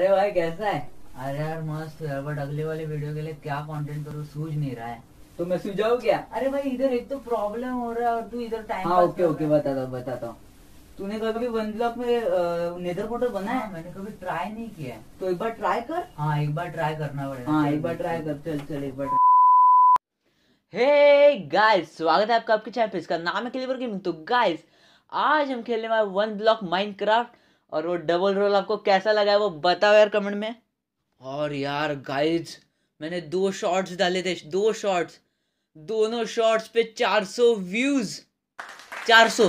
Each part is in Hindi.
अरे भाई कैसा है अरे यार मस्त है बट अगले वाले वीडियो के लिए क्या कंटेंट करूँ सूझ नहीं रहा है तो मैं सुझाऊ क्या अरे भाई इधर एक तो प्रॉब्लम हो रहा है और तू इधर टाइम हाँ ओके ओके बताता हूँ बताता हूँ तूने कभी वन ब्लॉक में नेदर पोर्टल बनाया हाँ, मैंने कभी ट्राई नहीं किया तो एक बार ट्राई कर हाँ एक बार ट्राई करना पड़ेगा हाँ एक बार ट्राई कर चल चल एक बार हे गाइस स्वागत है आपका आपके चैनल पे इसका नाम है क्लिवर गेमिंग तो गाइस आज हम खेलने वाले वन ब्लॉक माइनक्राफ्ट और वो डबल रोल आपको कैसा लगा है वो बताओ यार कमेंट में और यार गाइज मैंने दो शॉर्ट्स डाले थे दो शॉर्ट्स दोनों शॉर्ट्स पे 400 व्यूज़ 400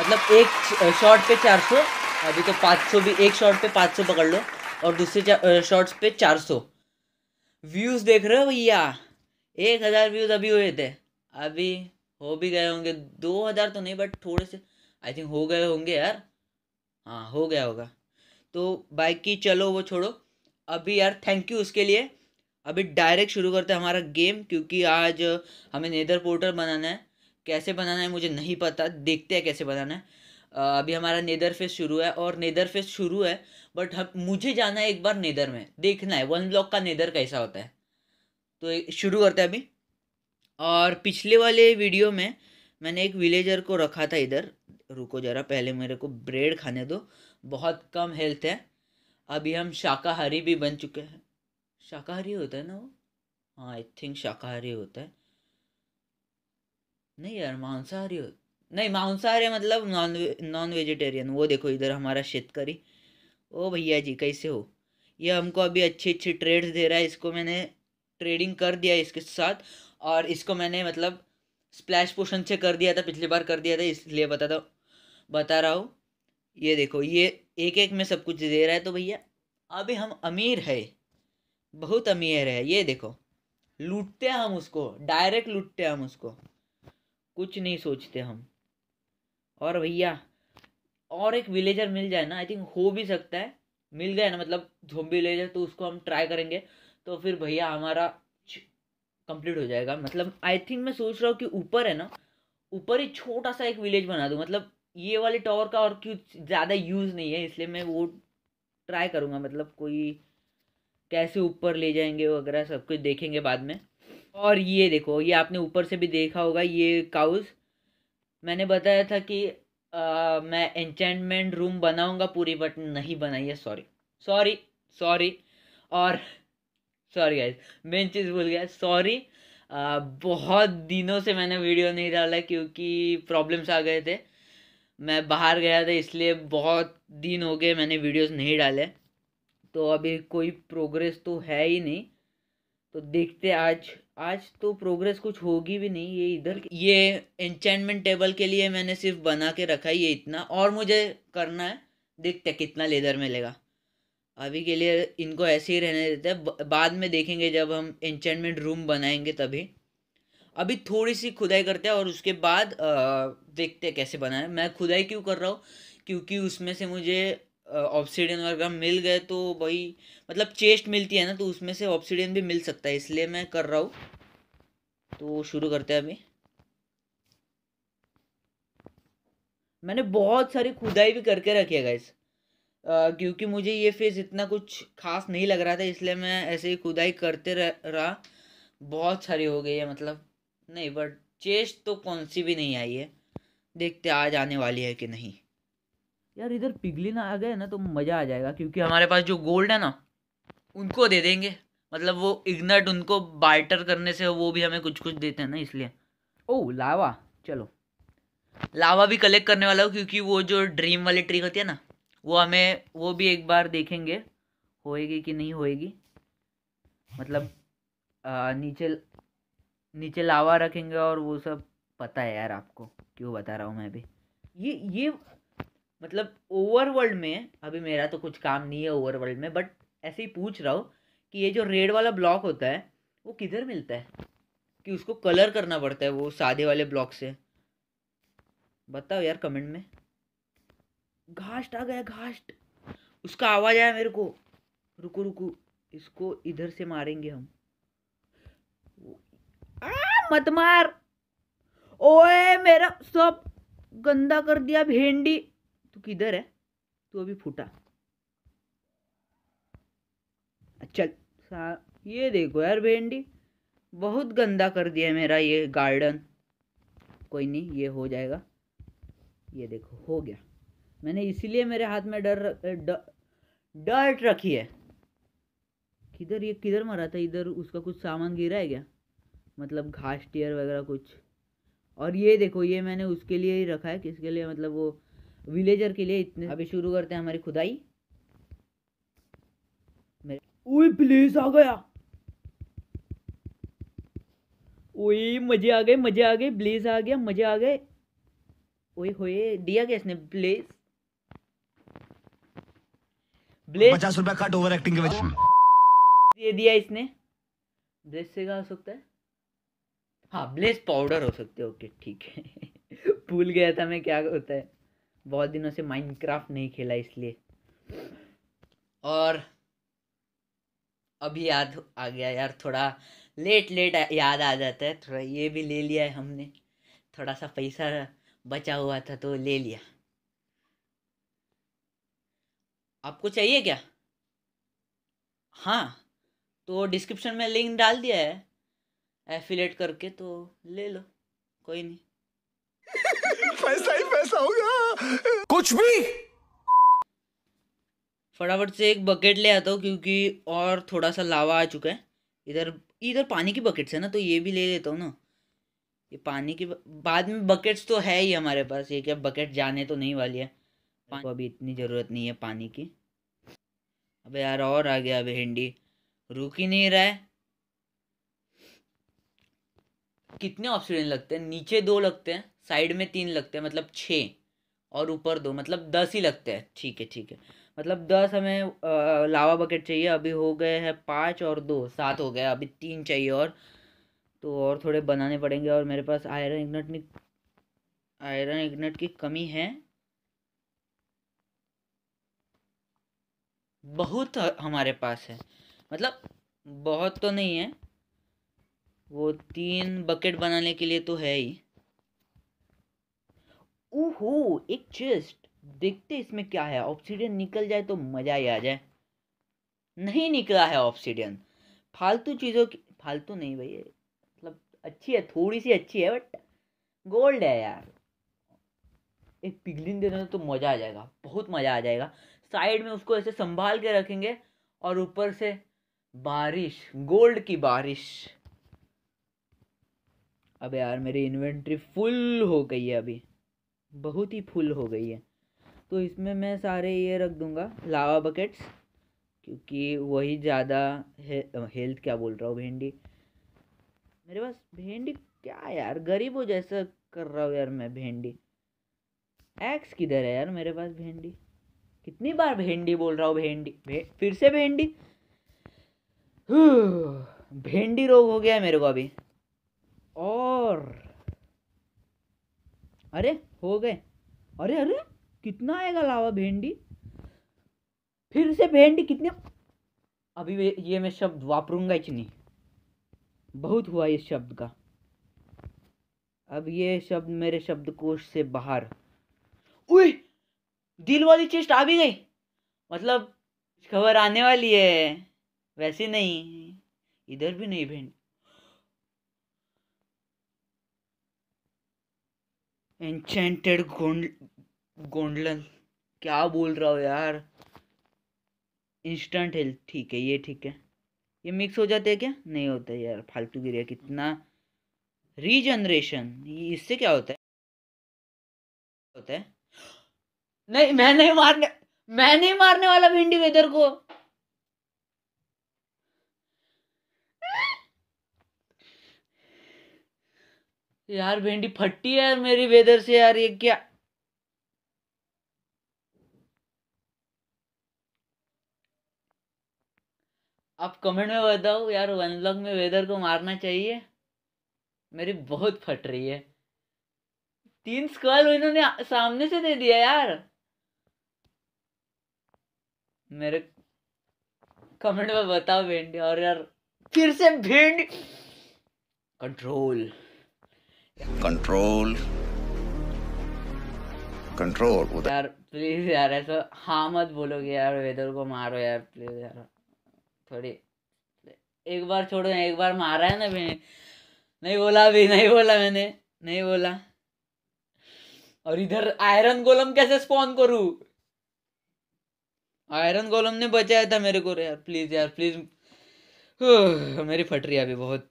मतलब एक शॉर्ट पे 400 अभी तो 500 भी एक शॉर्ट पे 500 पकड़ लो और दूसरे शॉर्ट्स पे 400 व्यूज़ देख रहे हो भैया एक हज़ार व्यूज़ अभी हुए थे अभी हो भी गए होंगे दो हज़ार तो नहीं बट थोड़े से आई थिंक हो गए होंगे यार हाँ हो गया होगा तो बाइक की चलो वो छोड़ो अभी यार थैंक यू उसके लिए अभी डायरेक्ट शुरू करते हैं हमारा गेम क्योंकि आज हमें नेदर पोर्टल बनाना है कैसे बनाना है मुझे नहीं पता देखते हैं कैसे बनाना है अभी हमारा नेदर फेस शुरू है और नेदर फेस शुरू है बट हम मुझे जाना है एक बार नेदर में देखना है वन ब्लॉक का नेदर कैसा होता है तो शुरू करते हैं अभी और पिछले वाले वीडियो में मैंने एक विलेजर को रखा था इधर रुको ज़रा पहले मेरे को ब्रेड खाने दो बहुत कम हेल्थ है अभी हम शाकाहारी भी बन चुके हैं शाकाहारी होता है ना वो हाँ आई थिंक शाकाहारी होता है नहीं यार मांसाहारी हो नहीं मांसाहारी मतलब नॉन नॉन वेजिटेरियन वो देखो इधर हमारा शेतकारी ओ भैया जी कैसे हो ये हमको अभी अच्छी अच्छी ट्रेड्स दे रहा है इसको मैंने ट्रेडिंग कर दिया इसके साथ और इसको मैंने मतलब स्प्लैश पोशन से कर दिया था पिछली बार कर दिया था इसलिए बता दो बता रहा हूँ ये देखो ये एक एक में सब कुछ दे रहा है तो भैया अभी हम अमीर है बहुत अमीर है ये देखो लूटते हम उसको डायरेक्ट लूटते हम उसको कुछ नहीं सोचते हम और भैया और एक विलेजर मिल जाए ना आई थिंक हो भी सकता है मिल गया ना मतलब झोंबी विलेजर तो उसको हम ट्राई करेंगे तो फिर भैया हमारा कंप्लीट हो जाएगा मतलब आई थिंक मैं सोच रहा हूँ कि ऊपर है ना ऊपर ही छोटा सा एक विलेज बना दूँ मतलब ये वाले टॉवर का और क्यों ज़्यादा यूज़ नहीं है इसलिए मैं वो ट्राई करूँगा मतलब कोई कैसे ऊपर ले जाएंगे वगैरह सब कुछ देखेंगे बाद में और ये देखो ये आपने ऊपर से भी देखा होगा ये काउस मैंने बताया था कि आ, मैं एंटेनमेंट रूम बनाऊंगा पूरी बट नहीं बनाई है सॉरी सॉरी सॉरी और सॉरी गाइस मेन चीज़ भूल गया सॉरी बहुत दिनों से मैंने वीडियो नहीं डाला क्योंकि प्रॉब्लम्स आ गए थे मैं बाहर गया था इसलिए बहुत दिन हो गए मैंने वीडियोस नहीं डाले तो अभी कोई प्रोग्रेस तो है ही नहीं तो देखते आज आज तो प्रोग्रेस कुछ होगी भी नहीं ये इधर ये एंचेंटमेंट टेबल के लिए मैंने सिर्फ बना के रखा है ये इतना और मुझे करना है देखते कितना लेदर मिलेगा अभी के लिए इनको ऐसे ही रहने देते हैं बाद में देखेंगे जब हम एंचेंटमेंट रूम बनाएंगे तभी अभी थोड़ी सी खुदाई करते हैं और उसके बाद देखते हैं कैसे बनाए मैं खुदाई क्यों कर रहा हूँ क्योंकि उसमें से मुझे ऑप्सीडियन वगैरह मिल गए तो भाई मतलब चेस्ट मिलती है ना तो उसमें से ऑप्सीडियन भी मिल सकता है इसलिए मैं कर रहा हूँ तो शुरू करते हैं अभी मैंने बहुत सारी खुदाई भी करके रखी है गाइस क्योंकि मुझे ये फेस इतना कुछ खास नहीं लग रहा था इसलिए मैं ऐसे ही खुदाई करते रहा बहुत सारी हो गई है मतलब नहीं बट चेस्ट तो कौन सी भी नहीं आई है देखते आज आने वाली है कि नहीं यार इधर पिघली ना आ गए ना तो मज़ा आ जाएगा क्योंकि हमारे पास जो गोल्ड है ना उनको दे देंगे मतलब वो इग्नट उनको बार्टर करने से वो भी हमें कुछ कुछ देते हैं ना इसलिए ओह लावा चलो लावा भी कलेक्ट करने वाला हो क्योंकि वो जो ड्रीम वाली ट्रिक होती है ना वो हमें वो भी एक बार देखेंगे होएगी कि नहीं होएगी मतलब आ, नीचे नीचे लावा रखेंगे और वो सब पता है यार आपको क्यों बता रहा हूँ मैं भी ये ये मतलब ओवर वर्ल्ड में अभी मेरा तो कुछ काम नहीं है ओवर वर्ल्ड में बट ऐसे ही पूछ रहा हूँ कि ये जो रेड वाला ब्लॉक होता है वो किधर मिलता है कि उसको कलर करना पड़ता है वो सादे वाले ब्लॉक से बताओ यार कमेंट में घास्ट आ गया घास्ट उसका आवाज़ आया मेरे को रुको रुको इसको इधर से मारेंगे हम मत मार ओए मेरा सब गंदा कर दिया भेंडी तू किधर है तू अभी फूटा चल ये देखो यार भेंडी बहुत गंदा कर दिया मेरा ये गार्डन कोई नहीं ये हो जाएगा ये देखो हो गया मैंने इसीलिए मेरे हाथ में डर डर्ट रखी है किधर ये किधर मरा था इधर उसका कुछ सामान गिरा है क्या मतलब घास टीयर वगैरह कुछ और ये देखो ये मैंने उसके लिए ही रखा है किसके लिए मतलब वो विलेजर के लिए इतने अभी शुरू करते हैं हमारी खुदाई ओए प्लीज आ गया ओए मजे आ गए मजे आ गए प्लीज आ गया मजे आ गए ओए होए दिया क्या इसने प्लीज पचास रुपया कट ओवर एक्टिंग के वजह से दिया इसने ब्लेज से क्या हो सकता है हाँ ब्लेस पाउडर हो सकते हो ओके ठीक है भूल गया था मैं क्या होता है बहुत दिनों से माइनक्राफ्ट नहीं खेला इसलिए और अभी याद आ गया यार थोड़ा लेट लेट याद आ जाता है थोड़ा ये भी ले लिया है हमने थोड़ा सा पैसा बचा हुआ था तो ले लिया आपको चाहिए क्या हाँ तो डिस्क्रिप्शन में लिंक डाल दिया है एफिलेट करके तो ले लो कोई नहीं पैसा ही पैसा होगा कुछ भी फटाफट से एक बकेट ले आता हूँ क्योंकि और थोड़ा सा लावा आ चुका है इधर इधर पानी की बकेट्स है ना तो ये भी ले लेता हूँ ना ये पानी की ब... बाद में बकेट्स तो है ही हमारे पास ये क्या बकेट जाने तो नहीं वाली है पानी को अभी इतनी ज़रूरत नहीं है पानी की अबे यार और आ गया अभी हिंडी रुक ही नहीं रहा है कितने ऑप्सीडेंट लगते हैं नीचे दो लगते हैं साइड में तीन लगते हैं मतलब छः और ऊपर दो मतलब दस ही लगते हैं ठीक है ठीक है मतलब दस हमें लावा बकेट चाहिए अभी हो गए हैं पाँच और दो सात हो गया अभी तीन चाहिए और तो और थोड़े बनाने पड़ेंगे और मेरे पास आयरन इग्नट आयरन इग्नट की कमी है बहुत हमारे पास है मतलब बहुत तो नहीं है वो तीन बकेट बनाने के लिए तो है ही ओहो एक चेस्ट देखते इसमें क्या है ऑक्सीडियन निकल जाए तो मज़ा ही आ जाए नहीं निकला है ऑक्सीडियन फालतू चीज़ों की फालतू नहीं भैया मतलब अच्छी है थोड़ी सी अच्छी है बट गोल्ड है यार एक पिघलिन दे तो मज़ा आ जाएगा बहुत मज़ा आ जाएगा साइड में उसको ऐसे संभाल के रखेंगे और ऊपर से बारिश गोल्ड की बारिश अब यार मेरी इन्वेंट्री फुल हो गई है अभी बहुत ही फुल हो गई है तो इसमें मैं सारे ये रख दूँगा लावा बकेट्स क्योंकि वही ज़्यादा हे, हेल्थ क्या बोल रहा हूँ भेंडी मेरे पास भेंडी क्या यार गरीब हो जैसा कर रहा हूँ यार मैं भेंडी एक्स किधर है यार मेरे पास भिंडी कितनी बार भेंडी बोल रहा हूँ भेंडी फिर से भेंडी भेंडी रोग हो गया है मेरे को अभी और अरे हो गए अरे अरे कितना आएगा लावा भेंडी फिर से भेंडी कितने अभी ये मैं शब्द वापरूंगा कि नहीं बहुत हुआ इस शब्द का अब ये शब्द मेरे शब्दकोश से बाहर उए दिल वाली चेस्ट आ भी गई मतलब खबर आने वाली है वैसे नहीं इधर भी नहीं भेंडी एनचेंटेड गोंड गोंडलन क्या बोल रहा हो यार इंस्टेंट हेल्थ ठीक है ये ठीक है ये मिक्स हो जाते हैं क्या नहीं होता यार फालतू गिर गया कितना रीजनरेशन इससे क्या होता है होता है नहीं मैं नहीं मारने मैं नहीं मारने वाला भिंडी वेदर को यार भिंडी फटी है यार मेरी वेदर से यार ये क्या आप कमेंट में बताओ यार वन लॉक में वेदर को मारना चाहिए मेरी बहुत फट रही है तीन स्कॉल इन्होंने सामने से दे दिया यार मेरे कमेंट में बताओ भिंडी और यार फिर से भिंडी कंट्रोल कंट्रोल कंट्रोल यार प्लीज यार ऐसा हाँ मत बोलोगे यार वेदर को मारो यार प्लीज यार थोड़ी एक बार छोड़ो एक बार मारा है ना मैंने नहीं बोला अभी नहीं बोला मैंने नहीं बोला और इधर आयरन गोलम कैसे स्पॉन करूं आयरन गोलम ने बचाया था मेरे को यार प्लीज यार प्लीज मेरी फट रही है अभी बहुत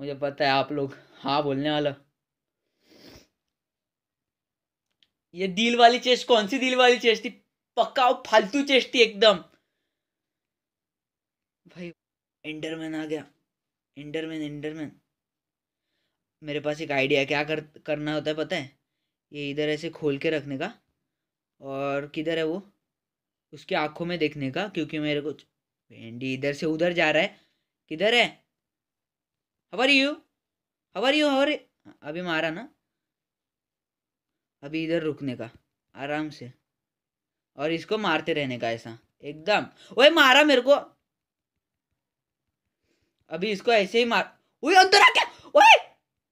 मुझे पता है आप लोग हाँ बोलने वाला ये दिल वाली चेस्ट कौन सी दिल वाली चेस्ट थी पक्का फालतू चेस्ट थी एकदम भाई इंडरमैन आ गया इंडरमैन इंडरमैन मेरे पास एक आइडिया क्या कर करना होता है पता है ये इधर ऐसे खोल के रखने का और किधर है वो उसकी आंखों में देखने का क्योंकि मेरे को भेंडी इधर से उधर जा रहा है किधर है हवर यू हवर यू हवर अभी मारा ना अभी इधर रुकने का आराम से और इसको मारते रहने का ऐसा एकदम ओए मारा मेरे को अभी इसको ऐसे ही मार ओए अंदर आ गया ओए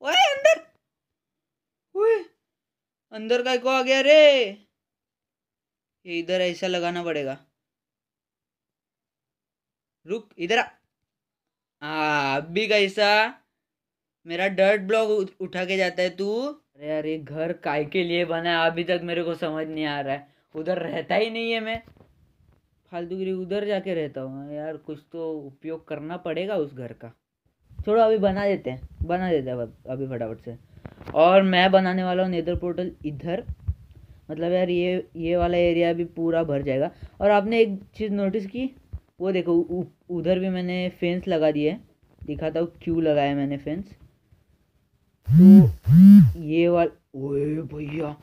ओए अंदर ओए अंदर का को आ गया रे ये इधर ऐसा लगाना पड़ेगा रुक इधर आ हाँ अब भी कैसा मेरा डर्ट ब्लॉक उठा के जाता है तू अरे यार ये घर काय के लिए बना है अभी तक मेरे को समझ नहीं आ रहा है उधर रहता ही नहीं है मैं फालतूगिरी उधर जाके रहता हूँ यार कुछ तो उपयोग करना पड़ेगा उस घर का छोड़ो अभी बना देते हैं बना देते हैं अभी फटाफट से और मैं बनाने वाला हूँ नेदर पोर्टल इधर मतलब यार ये ये वाला एरिया भी पूरा भर जाएगा और आपने एक चीज़ नोटिस की वो देखो उधर भी मैंने फेंस लगा दिया है दिखाता हूँ क्यों लगाया मैंने फेंस तो ये वाल ओए भैया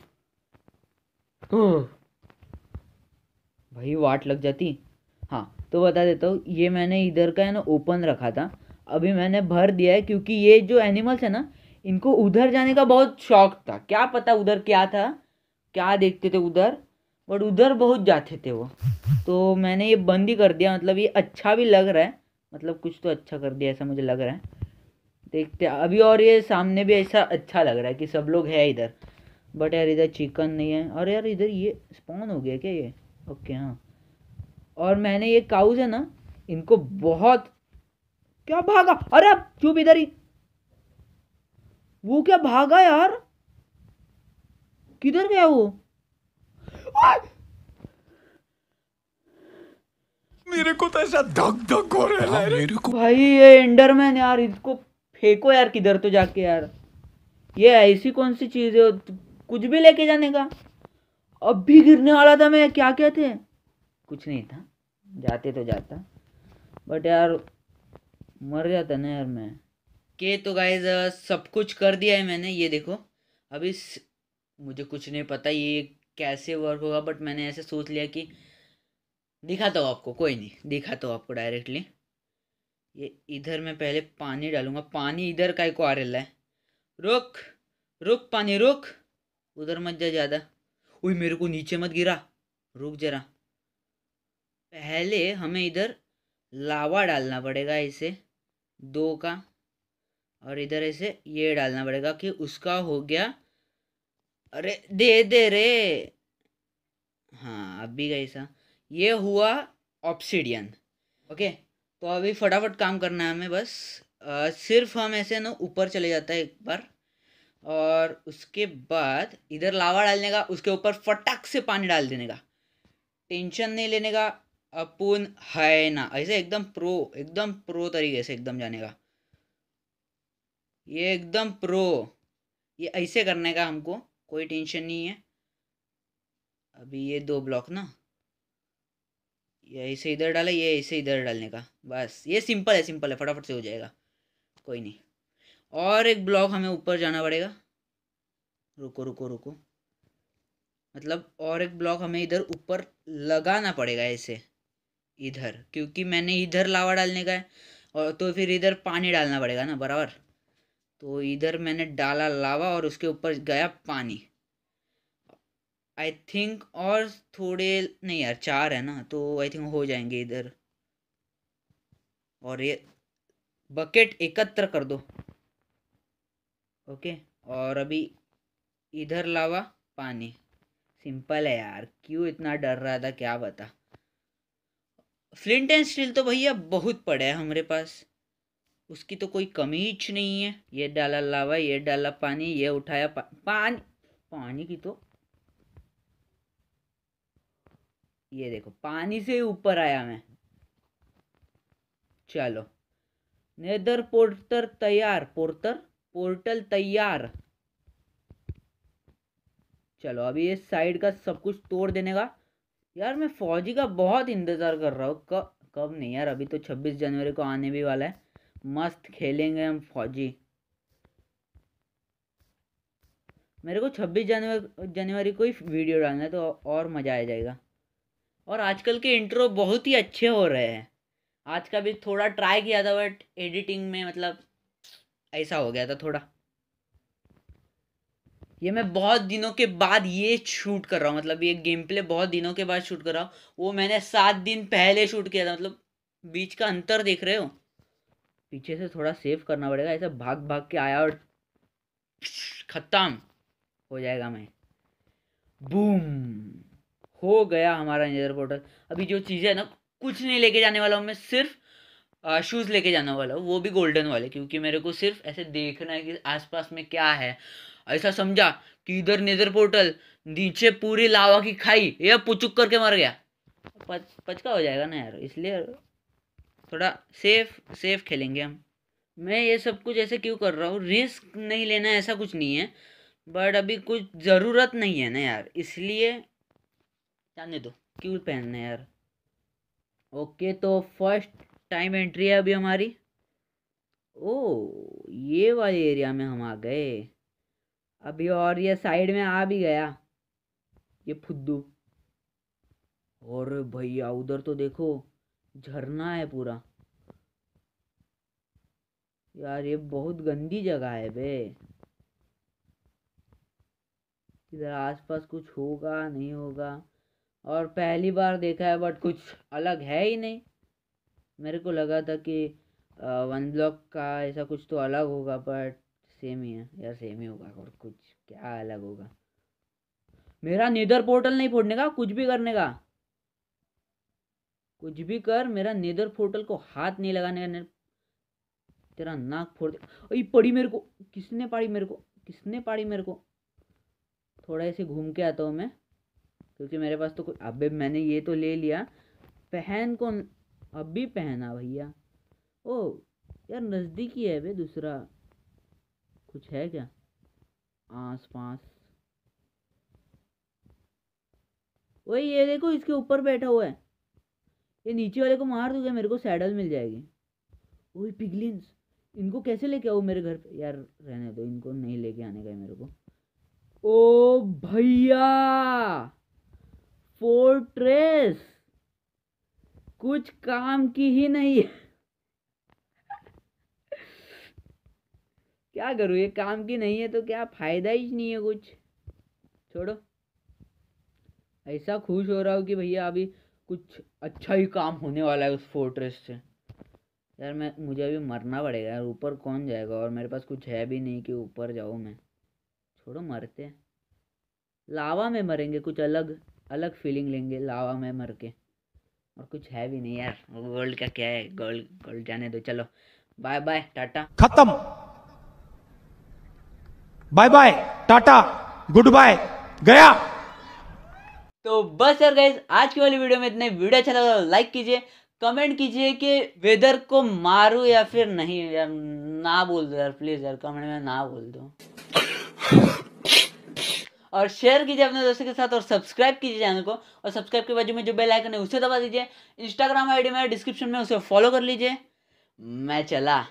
भाई वाट लग जाती हाँ तो बता देता हूँ ये मैंने इधर का है ना ओपन रखा था अभी मैंने भर दिया है क्योंकि ये जो एनिमल्स है ना इनको उधर जाने का बहुत शौक था क्या पता उधर क्या था क्या देखते थे उधर बट उधर बहुत जाते थे वो तो मैंने ये बंद ही कर दिया मतलब ये अच्छा भी लग रहा है मतलब कुछ तो अच्छा कर दिया ऐसा मुझे लग रहा है देखते अभी और ये सामने भी ऐसा अच्छा लग रहा है कि सब लोग है इधर बट यार इधर चिकन नहीं है और यार इधर ये स्पॉन हो गया क्या ये ओके हाँ और मैंने ये काउज है ना इनको बहुत क्या भागा अरे अब चुप इधर ही वो क्या भागा यार किधर गया वो मेरे को तो ऐसा धक धक हो रहा है हाँ, मेरे को भाई ये एंडरमैन यार इसको फेंको यार किधर तो जाके यार ये ऐसी कौन सी चीज़ है कुछ भी लेके जाने का अब भी गिरने वाला था मैं क्या क्या थे कुछ नहीं था जाते तो जाता बट यार मर जाता ना यार मैं के तो गाय uh, सब कुछ कर दिया है मैंने ये देखो अभी स... मुझे कुछ नहीं पता ये कैसे वर्क होगा बट मैंने ऐसे सोच लिया कि दिखाता हूँ आपको कोई नहीं दिखाता हूँ आपको डायरेक्टली ये इधर मैं पहले पानी डालूंगा पानी इधर का को आ रहा है रुक रुक पानी रुक उधर मत जा ज़्यादा ओए मेरे को नीचे मत गिरा रुक जरा पहले हमें इधर लावा डालना पड़ेगा इसे दो का और इधर ऐसे ये डालना पड़ेगा कि उसका हो गया अरे दे दे रे हाँ अभी सा ये हुआ ऑप्सीडियन ओके तो अभी फटाफट काम करना है हमें बस आ, सिर्फ हम ऐसे ना ऊपर चले जाता है एक बार और उसके बाद इधर लावा डालने का उसके ऊपर फटाक से पानी डाल देने का टेंशन नहीं लेने का अपुन है ना ऐसे एकदम प्रो एकदम प्रो तरीके से एकदम जाने का ये एकदम प्रो ये ऐसे करने का हमको कोई टेंशन नहीं है अभी ये दो ब्लॉक ना ये इसे इधर डाला ये इसे इधर डालने का बस ये सिंपल है सिंपल है फटाफट से हो जाएगा कोई नहीं और एक ब्लॉक हमें ऊपर जाना पड़ेगा रुको रुको रुको मतलब और एक ब्लॉक हमें इधर ऊपर लगाना पड़ेगा ऐसे इधर क्योंकि मैंने इधर लावा डालने का है और तो फिर इधर पानी डालना पड़ेगा ना बराबर तो इधर मैंने डाला लावा और उसके ऊपर गया पानी आई थिंक और थोड़े नहीं यार चार है ना तो आई थिंक हो जाएंगे इधर और ये बकेट एकत्र कर दो ओके और अभी इधर लावा पानी सिंपल है यार क्यों इतना डर रहा था क्या बता फ्लिंट एंड स्टील तो भैया बहुत पड़े हैं हमारे पास उसकी तो कोई कमी नहीं है ये डाला लावा ये डाला पानी ये उठाया पा, पानी पानी की तो ये देखो पानी से ऊपर आया मैं चलो नेदर पोर्टर तैयार पोर्टर पोर्टल तैयार चलो अभी ये साइड का सब कुछ तोड़ देने का यार मैं फौजी का बहुत इंतज़ार कर रहा हूँ कब कब नहीं यार अभी तो छब्बीस जनवरी को आने भी वाला है मस्त खेलेंगे हम फौजी मेरे को छब्बीस जनवरी जनवरी को ही वीडियो डालना है तो और मज़ा आ जाएगा और आजकल के इंट्रो बहुत ही अच्छे हो रहे हैं आज का भी थोड़ा ट्राई किया था बट एडिटिंग में मतलब ऐसा हो गया था थोड़ा ये मैं बहुत दिनों के बाद ये शूट कर रहा हूँ मतलब ये गेम प्ले बहुत दिनों के बाद शूट कर रहा हूँ वो मैंने सात दिन पहले शूट किया था मतलब बीच का अंतर देख रहे हो पीछे से थोड़ा सेव करना पड़ेगा ऐसा भाग भाग के आया और ख़त्म हो जाएगा मैं बूम हो गया हमारा नेदर पोर्टल अभी जो चीज़ें है ना कुछ नहीं लेके जाने वाला हूँ मैं सिर्फ शूज़ लेके जाने वाला हूँ वो भी गोल्डन वाले क्योंकि मेरे को सिर्फ ऐसे देखना है कि आसपास में क्या है ऐसा समझा कि इधर नेदर पोर्टल नीचे पूरी लावा की खाई या पुचुक करके मर गया पच पचका हो जाएगा ना यार इसलिए थोड़ा सेफ सेफ खेलेंगे हम मैं ये सब कुछ ऐसे क्यों कर रहा हूँ रिस्क नहीं लेना ऐसा कुछ नहीं है बट अभी कुछ ज़रूरत नहीं है ना यार इसलिए जाने दो क्यों पहनना यार ओके तो फर्स्ट टाइम एंट्री है अभी हमारी ओ ये वाले एरिया में हम आ गए अभी और ये साइड में आ भी गया ये फुद्दू और भैया उधर तो देखो झरना है पूरा यार ये बहुत गंदी जगह है बे इधर आसपास कुछ होगा नहीं होगा और पहली बार देखा है बट कुछ अलग है ही नहीं मेरे को लगा था कि वन ब्लॉक का ऐसा कुछ तो अलग होगा बट सेम ही है यार सेम ही होगा और कुछ क्या अलग होगा मेरा नीदर पोर्टल नहीं फोड़ने का कुछ भी करने का कुछ भी कर मेरा नेदर पोर्टल को हाथ नहीं लगाने का तेरा नाक फोड़ दे पड़ी मेरे को किसने पाड़ी मेरे को किसने पाड़ी मेरे को थोड़ा ऐसे घूम के आता हूँ मैं क्योंकि मेरे पास तो कुछ अबे मैंने ये तो ले लिया पहन को अब भी पहना भैया ओ यार नज़दीक ही है बे दूसरा कुछ है क्या आस पास वही ये देखो इसके ऊपर बैठा हुआ है ये नीचे वाले को मार दूंगा मेरे को सैडल मिल जाएगी वही पिगलिन्स इनको कैसे लेके आओ मेरे घर पे यार रहने दो इनको नहीं लेके आने का मेरे को ओ भैया फोर्ट्रेस कुछ काम की ही नहीं है क्या करूँ ये काम की नहीं है तो क्या फ़ायदा ही नहीं है कुछ छोड़ो ऐसा खुश हो रहा हूँ कि भैया अभी कुछ अच्छा ही काम होने वाला है उस फोर्ट्रेस से यार मैं मुझे अभी मरना पड़ेगा यार ऊपर कौन जाएगा और मेरे पास कुछ है भी नहीं कि ऊपर जाऊँ मैं छोड़ो मरते हैं लावा में मरेंगे कुछ अलग अलग फीलिंग लेंगे लावा में मर के और कुछ है भी नहीं यार गोल्ड का क्या है गोल्ड गोल्ड जाने दो चलो बाय बाय टाटा खत्म bye bye tata good bye गया तो बस यार गाइज आज की वाली वीडियो में इतने वीडियो अच्छा लगा लाइक कीजिए कमेंट कीजिए कि वेदर को मारू या फिर नहीं यार ना बोल दो यार प्लीज़ यार कमेंट में ना बोल दो और शेयर कीजिए अपने दोस्तों के साथ और सब्सक्राइब कीजिए चैनल को और सब्सक्राइब के बाजू में जो बेल आइकन है उसे दबा दीजिए इंस्टाग्राम आईडी में डिस्क्रिप्शन में उसे फॉलो कर लीजिए मैं चला